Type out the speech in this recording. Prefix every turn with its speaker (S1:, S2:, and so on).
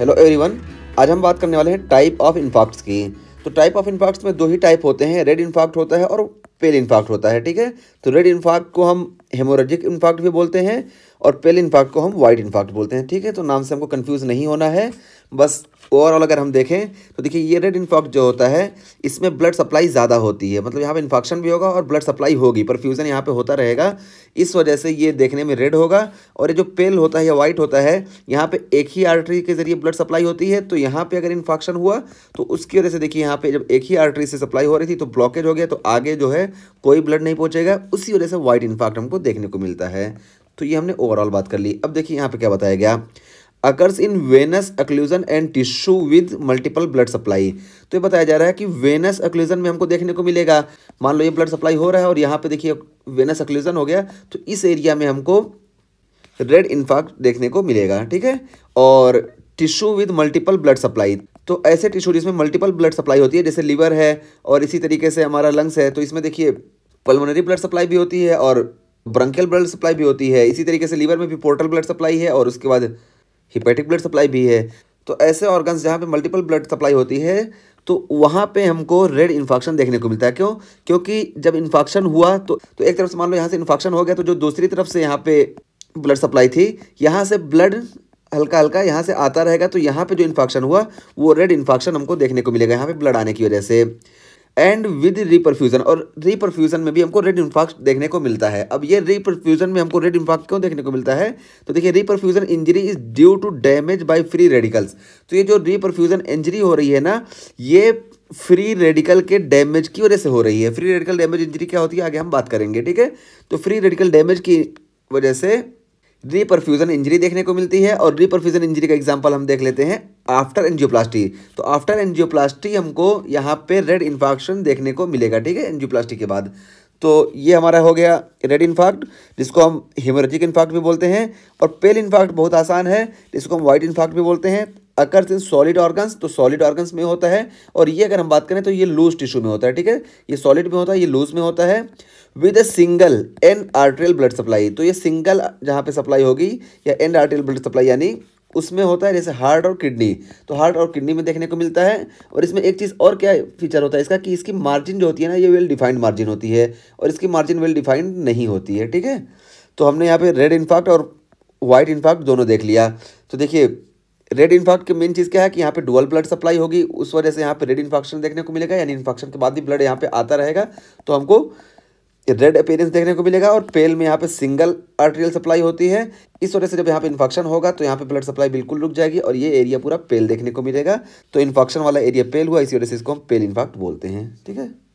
S1: hello everyone आज हम बात करने वाले हैं टाइप ऑफ इन्फाक्ट्स की तो टाइप ऑफ इन्फाक्ट्स में दो ही टाइप होते हैं रेड इन्फाक्ट होता है और पेल इन्फार्क्ट होता है ठीक है तो रेड इन्फार्क्ट को हम हेमोरेजिक इन्फार्क्ट भी बोलते हैं और पेल इन्फार्क्ट को हम वाइट इन्फार्क्ट बोलते हैं ठीक है तो नाम से हमको कन्फ्यूज़ नहीं होना है बस ओवरऑल अगर हम देखें तो देखिए ये रेड इन्फार्क्ट जो होता है इसमें ब्लड सप्लाई ज़्यादा होती है मतलब यहाँ पे इन्फार्क्शन भी होगा और ब्लड सप्लाई होगी परफ्यूज़न यहाँ पे होता रहेगा इस वजह से ये देखने में रेड होगा और ये जो पेल होता है या वाइट होता है यहाँ पे एक ही आर्टरी के ज़रिए ब्लड सप्लाई होती है तो यहाँ पर अगर इन्फार्क्शन हुआ तो उसकी वजह से देखिए यहाँ पर जब एक ही आर्टरी से सप्लाई हो रही थी तो ब्लॉकेज हो गया तो आगे जो है कोई ब्लड नहीं पहुंचेगा उसी वजह से वाइट इन्फाक्ट हमको देखने को मिलता है तो ये हमने ओवरऑल बात कर ली अब देखिए यहाँ पे क्या बताया गया occurs in venous occlusion and tissue with multiple blood supply तो ये बताया जा रहा है कि वेनस अक्लूजन में हमको देखने को मिलेगा मान लो ये ब्लड सप्लाई हो रहा है और यहाँ पे देखिए वेनस अक्लूजन हो गया तो इस एरिया में हमको रेड इन्फाक्ट देखने को मिलेगा ठीक है और tissue with multiple blood supply तो ऐसे टिश्यू जिसमें मल्टीपल ब्लड सप्लाई होती है जैसे लीवर है और इसी तरीके से हमारा लंग्स है तो इसमें देखिए पल्मोनरी ब्लड सप्लाई भी होती है और ब्रंकियल ब्लड सप्लाई भी होती है इसी तरीके से लीवर में भी पोर्टल ब्लड सप्लाई है और उसके बाद हिपेटिक ब्लड सप्लाई भी है तो ऐसे ऑर्गन्स जहाँ पे मल्टीपल ब्लड सप्लाई होती है तो वहाँ पे हमको रेड इन्फेक्शन देखने को मिलता है क्यों क्योंकि जब इन्फेक्शन हुआ तो तो एक तरफ से मान लो यहाँ से इन्फेक्शन हो गया तो जो दूसरी तरफ से यहाँ पे ब्लड सप्लाई थी यहाँ से ब्लड हल्का हल्का यहाँ से आता रहेगा तो यहाँ पे जो इन्फेक्शन हुआ वो रेड इन्फेक्शन हमको देखने को मिलेगा यहाँ पे ब्लड आने की वजह से एंड विद रिपरफ्यूजन और रिपरफ्यूजन में भी हमको रेड इन्फेक्ट देखने को मिलता है अब ये रिपरफ्यूजन में हमको रेड इन्फेक्ट क्यों देखने को मिलता है तो देखिए reperfusion injury is due to damage by free radicals तो ये जो रिपरफ्यूजन इंजरी हो रही है ना ये फ्री रेडिकल के डैमेज की वजह से हो रही है फ्री रेडिकल डैमेज इंजरी क्या होती है आगे हम बात करेंगे ठीक है तो फ्री रेडिकल डैमेज की वजह से रिपरफ्यूजन इंजरी देखने को मिलती है और रिपरफ्यूजन इंजरी का एग्जाम्पल हम देख लेते हैं आफ्टर एनजियोप्लास्टी तो आफ्टर एनजियोप्लास्टी हमको यहाँ पे रेड इन्फार्क्शन देखने को मिलेगा ठीक है एनजियोप्लास्टी के बाद तो ये हमारा हो गया रेड इन्फार्क्ट जिसको हम हेमोरेजिक इन्फार्क्ट भी बोलते हैं और पेल इन्फार्क्ट बहुत आसान है जिसको हम वाइट इन्फार्क्ट भी बोलते हैं अकर्स इन सॉलिड ऑर्गन्स तो सॉलिड ऑर्गन्स में होता है और ये अगर हम बात करें तो ये लूज टिश्यू में होता है ठीक है ये सॉलिड में होता है ये लूज में होता है with a single an arterial blood supply तो ये सिंगल जहाँ पे सप्लाई होगी या एन आर्ट्रियल ब्लड सप्लाई यानी उसमें होता है जैसे हार्ट और किडनी तो हार्ट और किडनी में देखने को मिलता है और इसमें एक चीज़ और क्या फीचर होता है इसका कि इसकी मार्जिन जो होती है ना ये वेल डिफाइंड मार्जिन होती है और इसकी मार्जिन वेल डिफाइंड नहीं होती है ठीक है तो हमने यहाँ पे रेड इन्फाक्ट और वाइट इन्फाक्ट दोनों देख लिया तो देखिए रेड इन्फॉक्ट की मेन चीज़ क्या है कि यहाँ पे डुअल ब्लड सप्लाई होगी उस वजह से यहाँ पे रेड इन्फेक्शन देखने को मिलेगा यानी इन्फेक्शन के बाद भी ब्लड यहाँ पे आता रहेगा तो हमको रेड अपेरेंस देखने को मिलेगा और पेल में यहाँ पे सिंगल आर्ट्रियल सप्लाई होती है इस वजह से जब यहाँ पे इन्फेक्शन होगा तो यहाँ पे ब्लड सप्लाई बिल्कुल रुक जाएगी और ये एरिया पूरा पेल देखने को मिलेगा तो इन्फेक्शन वाला एरिया पेल हुआ इसी वजह से इसको हम पेल इन्फेक्ट बोलते हैं ठीक है